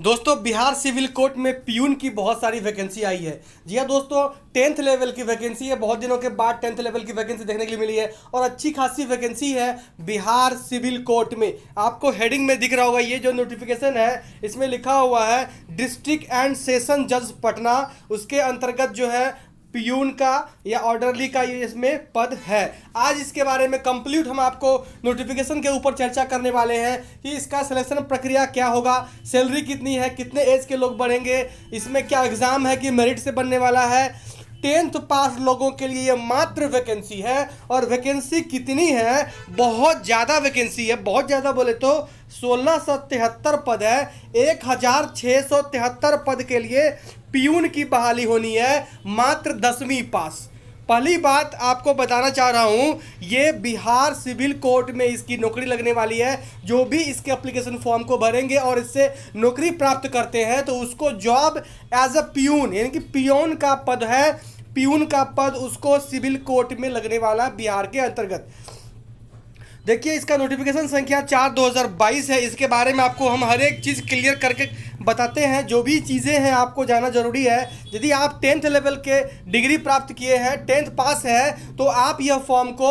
दोस्तों Bihar civil court में peon की बहुत सारी वैकेंसी आई है जी हाँ दोस्तों टेंथ लेवल की वैकेंसी है बहुत दिनों के बाद टेंथ लेवल की वैकेंसी देखने के लिए मिली है और अच्छी खासी वैकेंसी है बिहार सिविल कोर्ट में आपको हेडिंग में दिख रहा होगा ये जो नोटिफिकेशन है इसमें लिखा हुआ है डिस्ट्रिक्ट एंड सेशन जज पटना उसके अंतर्गत जो है पियून का या ऑर्डरली का ये इसमें पद है आज इसके बारे में कंप्लीट हम आपको नोटिफिकेशन के ऊपर चर्चा करने वाले हैं कि इसका सिलेक्शन प्रक्रिया क्या होगा सैलरी कितनी है कितने एज के लोग बढ़ेंगे इसमें क्या एग्ज़ाम है कि मेरिट से बनने वाला है टेंथ पास लोगों के लिए मात्र वैकेंसी है और वैकेंसी कितनी है बहुत ज़्यादा वैकेंसी है बहुत ज़्यादा बोले तो सोलह सौ तिहत्तर पद है एक हज़ार छः सौ तिहत्तर पद के लिए पीयून की बहाली होनी है मात्र दसवीं पास पहली बात आपको बताना चाह रहा हूँ ये बिहार सिविल कोर्ट में इसकी नौकरी लगने वाली है जो भी इसके एप्लीकेशन फॉर्म को भरेंगे और इससे नौकरी प्राप्त करते हैं तो उसको जॉब एज अ पियून यानी कि पियोन का पद है पियून का पद उसको सिविल कोर्ट में लगने वाला बिहार के अंतर्गत देखिए इसका नोटिफिकेशन संख्या चार बाईस है इसके बारे में आपको हम हर एक चीज़ क्लियर करके बताते हैं जो भी चीज़ें हैं आपको जाना ज़रूरी है यदि आप टेंथ लेवल के डिग्री प्राप्त किए हैं टेंथ पास है तो आप यह फॉर्म को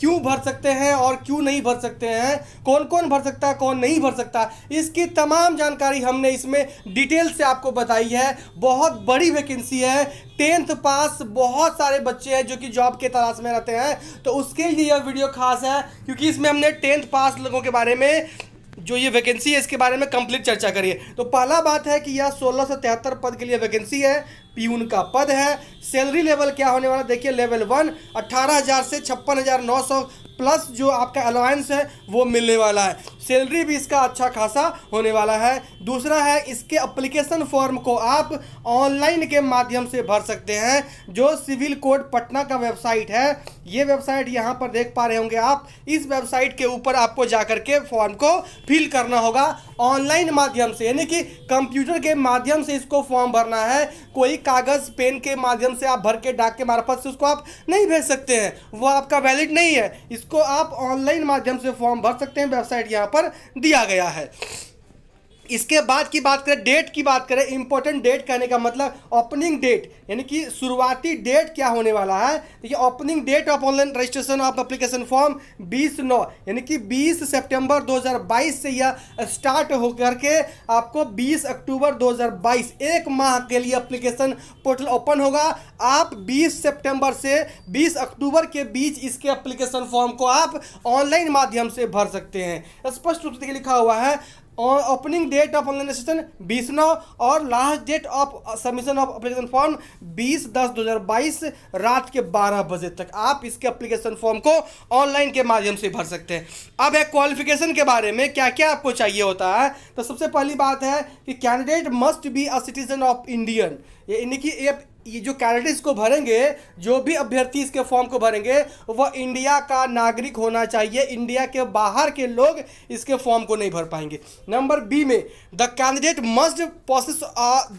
क्यों भर सकते हैं और क्यों नहीं भर सकते हैं कौन कौन भर सकता है कौन नहीं भर सकता इसकी तमाम जानकारी हमने इसमें डिटेल से आपको बताई है बहुत बड़ी वैकेंसी है टेंथ पास बहुत सारे बच्चे हैं जो कि जॉब के तलाश में रहते हैं तो उसके लिए यह वीडियो खास है क्योंकि इसमें हमने टेंथ पास लोगों के बारे में जो ये वैकेंसी है इसके बारे में कंप्लीट चर्चा करिए तो पहला बात है कि यह सोलह पद के लिए वैकेंसी है पीयून का पद है सैलरी लेवल क्या होने वाला देखिए लेवल वन अट्ठारह हज़ार से छप्पन हज़ार नौ सौ प्लस जो आपका अलाउंस है वो मिलने वाला है सैलरी भी इसका अच्छा खासा होने वाला है दूसरा है इसके अप्लीकेशन फॉर्म को आप ऑनलाइन के माध्यम से भर सकते हैं जो सिविल कोड पटना का वेबसाइट है ये वेबसाइट यहाँ पर देख पा रहे होंगे आप इस वेबसाइट के ऊपर आपको जा के फॉर्म को फिल करना होगा ऑनलाइन माध्यम से यानी कि कंप्यूटर के माध्यम से इसको फॉर्म भरना है कोई कागज़ पेन के माध्यम से आप भर के डाक के मार्फत से उसको आप नहीं भेज सकते हैं वो आपका वैलिड नहीं है इसको इसको आप ऑनलाइन माध्यम से फॉर्म भर सकते हैं वेबसाइट यहाँ पर दिया गया है इसके बाद की बात करें डेट की बात करें इंपॉर्टेंट डेट कहने का मतलब ओपनिंग डेट यानी कि शुरुआती डेट क्या होने वाला है देखिए opening date of online registration of application form बीस नौ यानी कि बीस सितंबर 2022 से यह स्टार्ट होकर के आपको 20 अक्टूबर 2022 एक माह के लिए अप्लीकेशन पोर्टल ओपन होगा आप बीस सेप्टेम्बर से बीस अक्टूबर के बीच इसके अप्लीकेशन फॉर्म को आप ऑनलाइन माध्यम से भर सकते हैं स्पष्ट रूप से लिखा हुआ है opening date of online registration बीस नौ और last date of submission of application form बीस दस दो हज़ार बाईस रात के बारह बजे तक आप इसके अप्लीकेशन फॉर्म को ऑनलाइन के माध्यम से भर सकते हैं अब है क्वालिफिकेशन के बारे में क्या क्या आपको चाहिए होता है तो सबसे पहली बात है कि candidate must be a citizen of Indian यानी कि ये जो कैंडिडेट इसको भरेंगे जो भी अभ्यर्थी इसके फॉर्म को भरेंगे वह इंडिया का नागरिक होना चाहिए इंडिया के बाहर के लोग इसके फॉर्म को नहीं भर पाएंगे नंबर बी में the candidate must process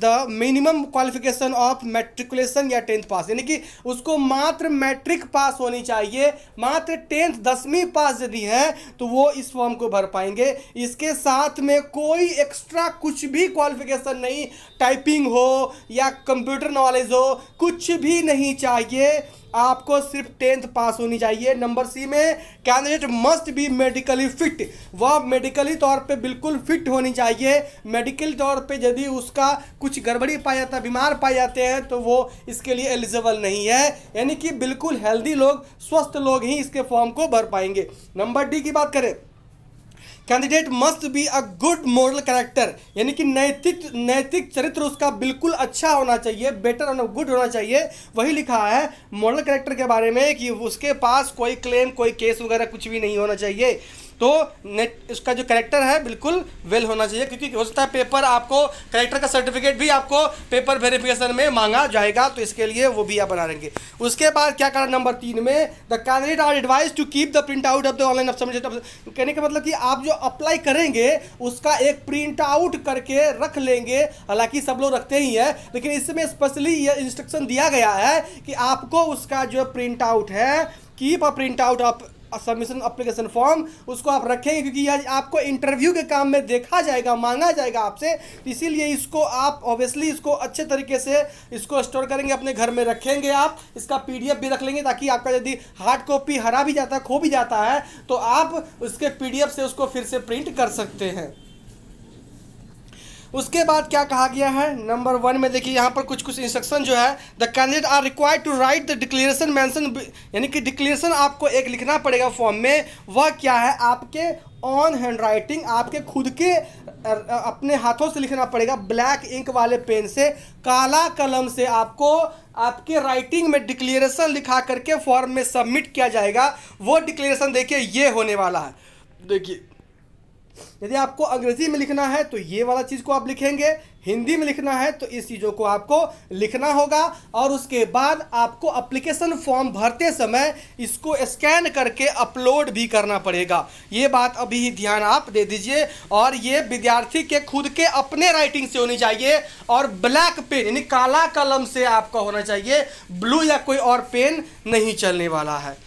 the minimum qualification of matriculation या टेंथ पास यानी कि उसको मात्र मैट्रिक पास होनी चाहिए मात्र टेंथ दसवीं पास यदि है तो वो इस फॉर्म को भर पाएंगे इसके साथ में कोई एक्स्ट्रा कुछ भी क्वालिफिकेशन नहीं टाइपिंग हो या कंप्यूटर नॉलेज नॉलेज हो कुछ भी नहीं चाहिए आपको सिर्फ टेंथ पास होनी चाहिए नंबर सी में candidate must be medically fit वह मेडिकली तौर पे बिल्कुल फिट होनी चाहिए मेडिकल तौर पे यदि उसका कुछ गड़बड़ी पाया जाता बीमार पाए जाते हैं तो वो इसके लिए एलिजिबल नहीं है यानी कि बिल्कुल हेल्दी लोग स्वस्थ लोग ही इसके फॉर्म को भर पाएंगे नंबर डी की बात करें candidate must be a good moral character यानी कि नैतिक नैतिक चरित्र उसका बिल्कुल अच्छा होना चाहिए बेटर और गुड होना चाहिए वही लिखा है मॉरल कैरेक्टर के बारे में कि उसके पास कोई क्लेम कोई केस वगैरह कुछ भी नहीं होना चाहिए तो नेट उसका जो करेक्टर है बिल्कुल वेल होना चाहिए क्योंकि हो सकता है पेपर आपको करेक्टर का सर्टिफिकेट भी आपको पेपर वेरिफिकेशन में मांगा जाएगा तो इसके लिए वो भी आप बना लेंगे उसके बाद क्या कारण नंबर तीन में the candidate are advise to keep the print out of the online submit कहने का मतलब कि आप जो अप्लाई करेंगे उसका एक प्रिंट आउट करके रख लेंगे हालांकि सब लोग रखते ही हैं लेकिन इसमें स्पेशली यह इंस्ट्रक्शन दिया गया है कि आपको उसका जो प्रिंट आउट है keep a print out of submission application form उसको आप रखेंगे क्योंकि यह आपको इंटरव्यू के काम में देखा जाएगा मांगा जाएगा आपसे इसीलिए इसको आप ऑब्वियसली इसको अच्छे तरीके से इसको स्टोर करेंगे अपने घर में रखेंगे आप इसका पीडीएफ भी रख लेंगे ताकि आपका यदि हार्ड कॉपी हरा भी जाता है खो भी जाता है तो आप उसके पी से उसको फिर से प्रिंट कर सकते हैं उसके बाद क्या कहा गया है नंबर वन में देखिए यहाँ पर कुछ कुछ इंस्ट्रक्शन जो है the candidate are required to write the declaration mention यानी कि डिक्लेरेशन आपको एक लिखना पड़ेगा फॉर्म में वह क्या है आपके ऑन हैंड राइटिंग आपके खुद के अपने हाथों से लिखना पड़ेगा ब्लैक इंक वाले पेन से काला कलम से आपको आपके राइटिंग में डिक्लेरेशन लिखा करके फॉर्म में सबमिट किया जाएगा वो डिक्लेरेशन देखिए ये होने वाला है देखिए यदि आपको अंग्रेजी में लिखना है तो ये वाला चीज़ को आप लिखेंगे हिंदी में लिखना है तो इस चीज़ों को आपको लिखना होगा और उसके बाद आपको अप्लीकेशन फॉर्म भरते समय इसको स्कैन करके अपलोड भी करना पड़ेगा ये बात अभी ही ध्यान आप दे दीजिए और ये विद्यार्थी के खुद के अपने राइटिंग से होनी चाहिए और ब्लैक पेन यानी काला कलम से आपका होना चाहिए ब्लू या कोई और पेन नहीं चलने वाला है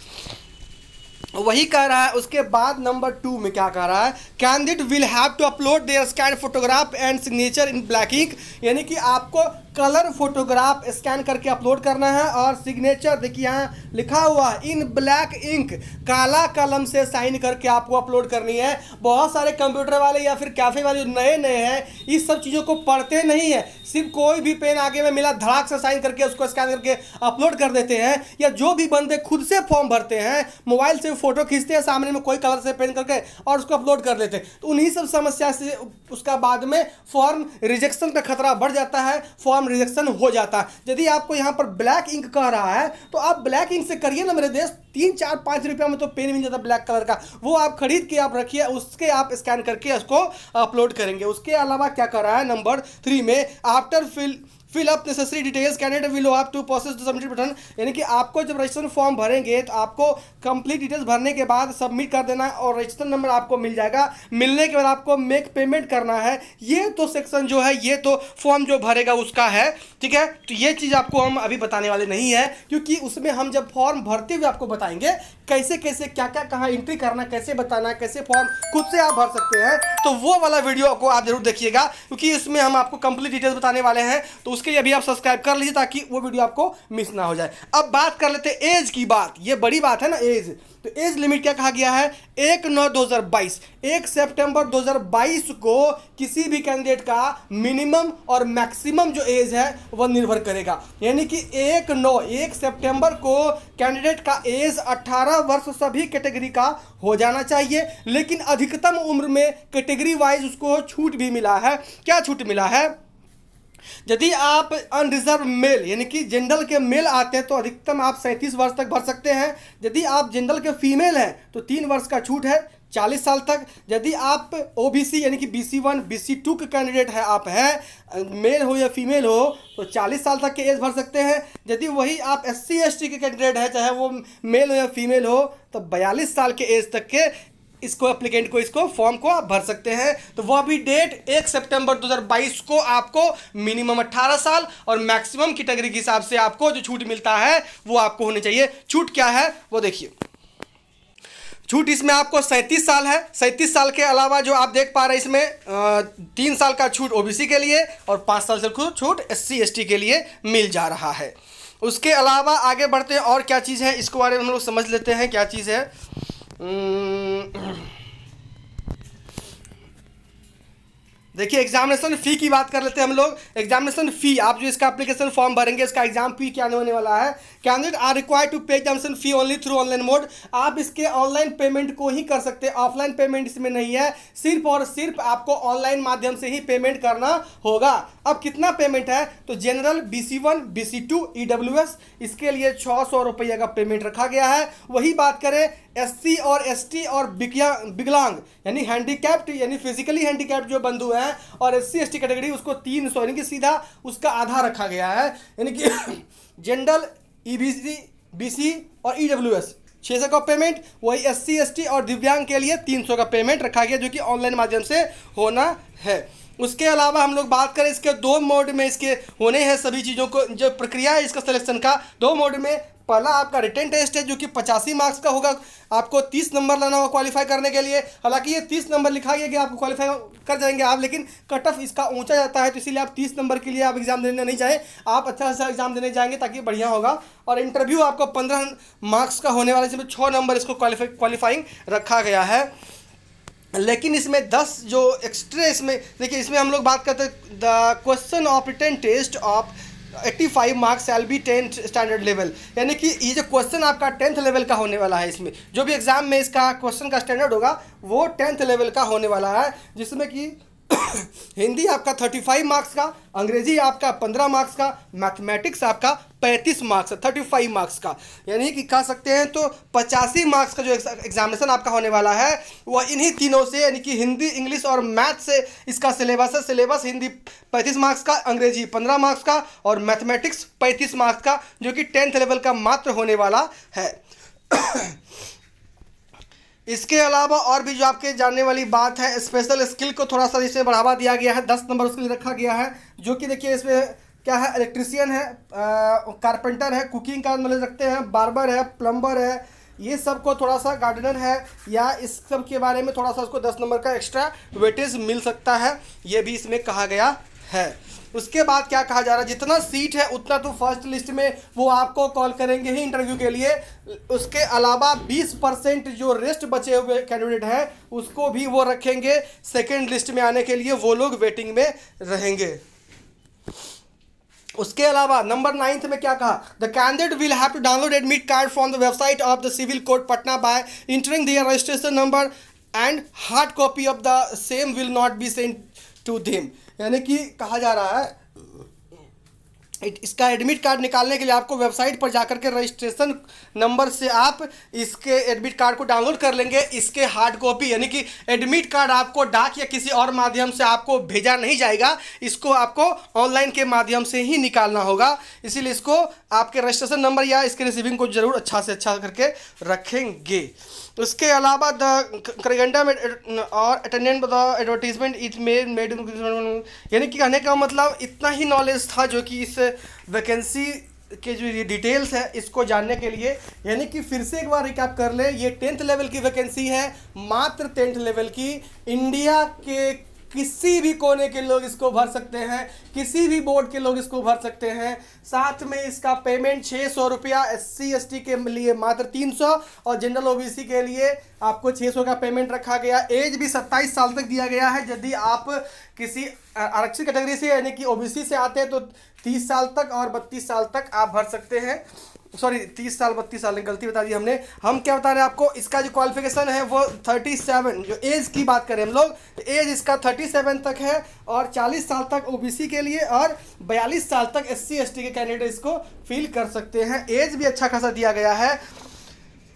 वही कह रहा है उसके बाद नंबर टू में क्या कह रहा है candidate will have to upload their scan photograph and signature in black ink यानी कि आपको कलर फोटोग्राफ स्कैन करके अपलोड करना है और सिग्नेचर देखिए यहाँ लिखा हुआ इन ब्लैक इंक काला कलम से साइन करके आपको अपलोड करनी है बहुत सारे कंप्यूटर वाले या फिर कैफ़े वाले जो नए नए हैं इस सब चीज़ों को पढ़ते नहीं है सिर्फ कोई भी पेन आगे में मिला धड़ाक से साइन करके उसको स्कैन करके अपलोड कर देते हैं या जो भी बंदे खुद से फॉर्म भरते हैं मोबाइल से फोटो खींचते हैं सामने में कोई कलर से पेन करके और उसको अपलोड कर देते हैं तो उन्हीं सब समस्या से उसका बाद में फॉर्म रिजेक्शन का खतरा बढ़ जाता है फॉर्म काम रिजेक्शन हो जाता है यदि आपको यहाँ पर ब्लैक इंक कह रहा है तो आप ब्लैक इंक से करिए ना मेरे देश तीन चार पाँच रुपया में तो पेन मिल जाता ब्लैक कलर का वो आप खरीद के आप रखिए उसके आप स्कैन करके उसको अपलोड करेंगे उसके अलावा क्या कर रहा है नंबर थ्री में after fill fill up necessary details candidate will have to process to submit button यानी कि आपको जब रजिस्ट्रेशन फॉर्म भरेंगे तो आपको कंप्लीट डिटेल्स भरने के बाद सबमिट कर देना है और रजिस्ट्रेशन नंबर आपको मिल जाएगा मिलने के बाद आपको मेक पेमेंट करना है ये तो सेक्शन जो है ये तो फॉर्म जो भरेगा उसका है ठीक है तो ये चीज़ आपको हम अभी बताने वाले नहीं है क्योंकि उसमें हम जब फॉर्म भरते हुए आपको बताएंगे कैसे कैसे क्या क्या कहाँ एंट्री करना कैसे बताना कैसे फॉर्म खुद से आप भर सकते हैं तो वो वाला वीडियो को आप जरूर देखिएगा क्योंकि इसमें हम आपको कंप्लीट डिटेल्स बताने वाले हैं तो उस उसके लिए अभी आप सब्सक्राइब कर लीजिए ताकि वो वीडियो आपको मिस ना हो जाए अब बात कर लेते हैं एज की बात ये बड़ी बात है ना एज तो एज लिमिट क्या कहा गया है एक नौ दो हज़ार बाईस एक सेप्टेम्बर दो हज़ार बाईस को किसी भी कैंडिडेट का मिनिमम और मैक्सिमम जो एज है वह निर्भर करेगा यानी कि एक नौ एक सेप्टेम्बर को कैंडिडेट का एज अट्ठारह वर्ष सभी कैटेगरी का हो जाना चाहिए लेकिन अधिकतम उम्र में कैटेगरी वाइज उसको छूट भी मिला है क्या छूट मिला है यदि आप अनरिजर्व मेल यानी कि जनरल के मेल आते हैं तो अधिकतम आप सैंतीस वर्ष तक भर सकते हैं यदि आप जनरल के फीमेल हैं तो तीन वर्ष का छूट है चालीस साल तक यदि आप ओ बी सी यानी कि B C one B C two के कैंडिडेट हैं आप हैं मेल हो या फीमेल हो तो चालीस साल तक के एज भर सकते हैं यदि वही आप एस सी एस टी के कैंडिडेट हैं चाहे वो मेल हो या फीमेल हो तो बयालीस साल के एज तक के इसको एप्लीकेंट को इसको फॉर्म को आप भर सकते हैं तो वह भी डेट एक सितंबर 2022 को आपको मिनिमम 18 साल और मैक्सिमम कैटेगरी के हिसाब से आपको जो छूट मिलता है वो आपको होनी चाहिए छूट क्या है वो देखिए छूट इसमें आपको सैंतीस साल है सैंतीस साल के अलावा जो आप देख पा रहे हैं इसमें तीन साल का छूट ओबीसी के लिए और पाँच साल से छूट एस सी के लिए मिल जा रहा है उसके अलावा आगे बढ़ते हैं और क्या चीज़ है इसके बारे में हम लोग समझ लेते हैं क्या चीज़ है Mm. देखिए एग्जामिनेशन फ़ी की बात कर लेते हैं हम लोग एग्जामिनेशन फ़ी आप जो इसका एप्लीकेशन फॉर्म भरेंगे इसका एग्जाम फी क्या होने वाला है candidate are require to pay examination fee only through online mode आप इसके ऑनलाइन पेमेंट को ही कर सकते हैं ऑफलाइन पेमेंट इसमें नहीं है सिर्फ और सिर्फ आपको ऑनलाइन माध्यम से ही पेमेंट करना होगा अब कितना पेमेंट है तो general B C one B C two E W S इसके लिए छः सौ रुपये का पेमेंट रखा गया है वही बात करें एससी और एसटी और विकलांग यानी हैंडीकैप्ड यानी फिजिकली हैंडीकैप्ड जो बंधु हैं और एससी एसटी कैटेगरी उसको तीन सौ यानी कि सीधा उसका आधा रखा गया है यानी कि जनरल ईबीसी बीसी और ईडब्ल्यूएस e छः सौ का पेमेंट वही एस सी और दिव्यांग के लिए तीन सौ का पेमेंट रखा गया जो कि ऑनलाइन माध्यम से होना है उसके अलावा हम लोग बात करें इसके दो मोड में इसके होने हैं सभी चीज़ों को जो प्रक्रिया है इसका सिलेक्शन का दो मोड में पहला आपका रिटर्न टेस्ट है जो कि पचासी मार्क्स का होगा आपको तीस नंबर लाना होगा क्वालिफाई करने के लिए हालांकि ये तीस नंबर लिखा गया कि आपको क्वालिफाई कर जाएंगे आप लेकिन कट ऑफ इसका ऊंचा जाता है तो इसीलिए आप तीस नंबर के लिए आप एग्ज़ाम देने नहीं जाएँ आप अच्छा अच्छा एग्ज़ाम देने जाएंगे ताकि बढ़िया होगा और इंटरव्यू आपको पंद्रह मार्क्स का होने वाला जिसमें छः नंबर इसको क्वालिफाई क्वालिफाइंग रखा गया है लेकिन इसमें दस जो एक्स्ट्रा इसमें देखिए इसमें हम लोग बात करते हैं the question of written test of 85 marks will be tenth standard level यानी कि ये जो क्वेश्चन आपका टेंथ लेवल का होने वाला है इसमें जो भी एग्ज़ाम में इसका क्वेश्चन का स्टैंडर्ड होगा वो टेंथ लेवल का होने वाला है जिसमें कि हिंदी आपका थर्टी फाइव मार्क्स का अंग्रेजी आपका पंद्रह मार्क्स का मैथमेटिक्स आपका पैंतीस मार्क्स थर्टी फाइव मार्क्स का यानी कि कह सकते हैं तो पचासी मार्क्स का जो एग्जामिनेशन आपका होने वाला है वह इन्हीं तीनों से यानी कि हिंदी इंग्लिश और मैथ से इसका सिलेबस है सिलेबस हिंदी पैंतीस मार्क्स का अंग्रेजी पंद्रह मार्क्स का और मैथमेटिक्स पैंतीस मार्क्स का जो कि टेंथ लेवल का मात्र होने वाला है इसके अलावा और भी जो आपके जानने वाली बात है स्पेशल स्किल को थोड़ा सा इसमें बढ़ावा दिया गया है दस नंबर उसके लिए रखा गया है जो कि देखिए इसमें क्या है इलेक्ट्रीसियन है कारपेंटर है कुकिंग का नॉलेज रखते हैं बार्बर है प्लम्बर है ये सब को थोड़ा सा गार्डनर है या इस सब के बारे में थोड़ा सा उसको दस नंबर का एक्स्ट्रा वेटेज मिल सकता है ये भी इसमें कहा गया है उसके बाद क्या कहा जा रहा है जितना सीट है उतना तो फर्स्ट लिस्ट में वो आपको कॉल करेंगे ही इंटरव्यू के लिए उसके अलावा 20 परसेंट जो रेस्ट बचे हुए कैंडिडेट हैं उसको भी वो रखेंगे सेकेंड लिस्ट में आने के लिए वो लोग वेटिंग में रहेंगे उसके अलावा नंबर नाइन्थ में क्या कहा the candidate will have to download admit card from the website of the civil court Patna by entering their registration number and hard copy of the same will not be send to them यानी कि कहा जा रहा है इसका admit card निकालने के लिए आपको वेबसाइट पर जाकर के रजिस्ट्रेशन नंबर से आप इसके एडमिट कार्ड को डाउनलोड कर लेंगे इसके हार्ड कॉपी यानी कि एडमिट कार्ड आपको डाक या किसी और माध्यम से आपको भेजा नहीं जाएगा इसको आपको ऑनलाइन के माध्यम से ही निकालना होगा इसीलिए इसको आपके रजिस्ट्रेशन नंबर या इसके रिसीविंग को जरूर अच्छा से अच्छा करके रखेंगे उसके तो अलावा द करगेंडा में और attendant the advertisement it made made यानी कि कहने का मतलब इतना ही नॉलेज था जो कि इस वैकेंसी के जो ये डिटेल्स है इसको जानने के लिए यानी कि फिर से एक बार रिकैप कर लें ये टेंथ लेवल की वैकेंसी है मात्र टेंथ लेवल की इंडिया के किसी भी कोने के लोग इसको भर सकते हैं किसी भी बोर्ड के लोग इसको भर सकते हैं साथ में इसका पेमेंट छः सौ रुपया एस सी के लिए मात्र तीन सौ और जनरल ओबीसी के लिए आपको छः सौ का पेमेंट रखा गया एज भी सत्ताईस साल तक दिया गया है यदि आप किसी आरक्षित कैटेगरी से यानी कि ओबीसी से आते हैं तो तीस साल तक और बत्तीस साल तक आप भर सकते हैं सॉरी तीस साल बत्तीस साल गलती बता दी हमने हम क्या बता रहे हैं आपको इसका जो क्वालिफिकेशन है वो थर्टी सेवन जो एज की बात करें हम लोग एज तो इसका थर्टी सेवन तक है और चालीस साल तक ओ के लिए और बयालीस साल तक एस सी के कैंडिडेट इसको फिल कर सकते हैं एज भी अच्छा खासा दिया गया है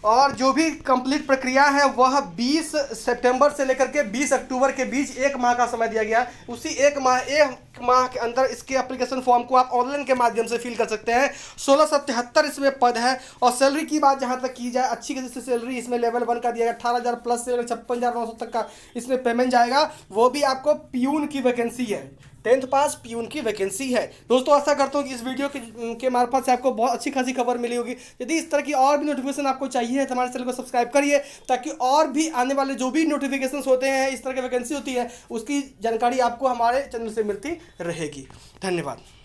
और जो भी कंप्लीट प्रक्रिया है वह 20 सितंबर से लेकर के 20 अक्टूबर के बीच एक माह का समय दिया गया उसी एक माह एक माह के अंदर इसके एप्लीकेशन फॉर्म को आप ऑनलाइन के माध्यम से फिल कर सकते हैं सोलह सौ तिहत्तर इसमें पद है और सैलरी की बात जहाँ तक की जाए अच्छी से सैलरी इसमें लेवल वन का दिया गया अठारह हज़ार प्लस से छप्पन हज़ार नौ सौ तक का इसमें पेमेंट जाएगा वो भी आपको प्यून की वैकेंसी है टेंथ पास पीयून की वैकेंसी है दोस्तों आशा करता हूँ कि इस वीडियो के, के मार्फत से आपको बहुत अच्छी खासी खबर मिली होगी यदि इस तरह की और भी नोटिफिकेशन आपको चाहिए तो हमारे चैनल को सब्सक्राइब करिए ताकि और भी आने वाले जो भी नोटिफिकेशन होते हैं इस तरह की वैकेंसी होती है उसकी जानकारी आपको हमारे चैनल से मिलती रहेगी धन्यवाद